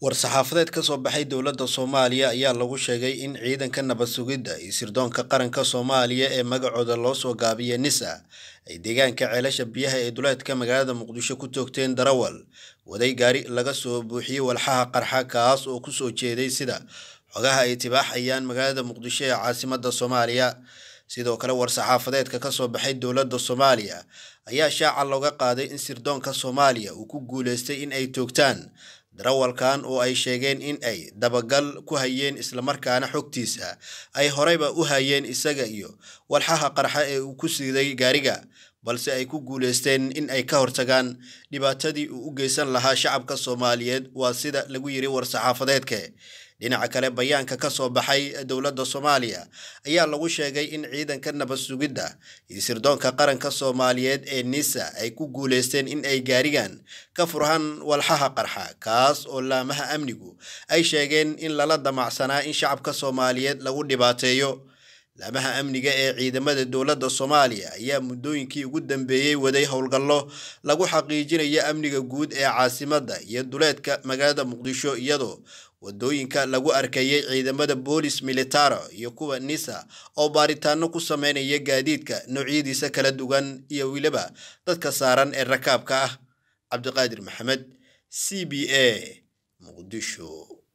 war-saxaafadeed ka soo baxay dowladda soomaaliya ayaa lagu sheegay in ciidanka nabad sugidda iyo sirdoonka qaranka soomaaliya ee magacooda loo soo gaabiya nisa ay deegaanka ceelasha biyaha ee duleedka magaalada muqdisho ku toogteen darawal waday gaari laga soo buuxiyey walxaha qarxa kaas oo kusoo jeeday sida xogaha ay tibaaxayaan magaalada muqdisho ee caasimadda soomaaliya sidoo kale war-saxaafadeedka ka soo baxay dowladda soomaaliya ayaa shaaca looga qaaday in sirdoonka soomaaliya uu ku guuleystay in ay toogtaan darawalkan oo ay sheegeen in ay dabagal ku hayeen islamarkaana xogtiisa ay horeyba u hayeen isaga iyo walxaha qarxa ee uu ku siiday gaariga balse ay ku guulaysteen in ay ka hortagaan dhibaatadii uu u geysan lahaa shacabka soomaaliyeed waa sida lagu yiri war-saxaafadeedke dhinaca kale bayaanka ka soo baxay dowladda soomaaliya ayaa lagu sheegay in ciidanka nabadsugidda iyo sirdoonka qaranka soomaaliyeed ee nisa ay ku guulaysteen in ay gaarigan ka furhaan walxaha qarxa kaas oo laamaha amnigu ay sheegeen in lala damacsanaa in shacabka soomaaliyeed lagu dhibaateeyo laamaha amniga ee ciidamada dowladda soomaaliya ayaa muddooyinkii ugu dambeeyey waday howlgallo lagu xaqiijinaya amniga guud ee caasimadda iyo duleedka magaalada muqdisho iyadoo wadooyinka lagu arkayay ciidamada boolis militaro iyo kuwa nisa oo baaritaano ku sameynaya gaadiidka noocyadiisa kala dugan iyo weliba dadka saaran ee rakaabka ah cabdiqaadir maxamed c b a muqdisho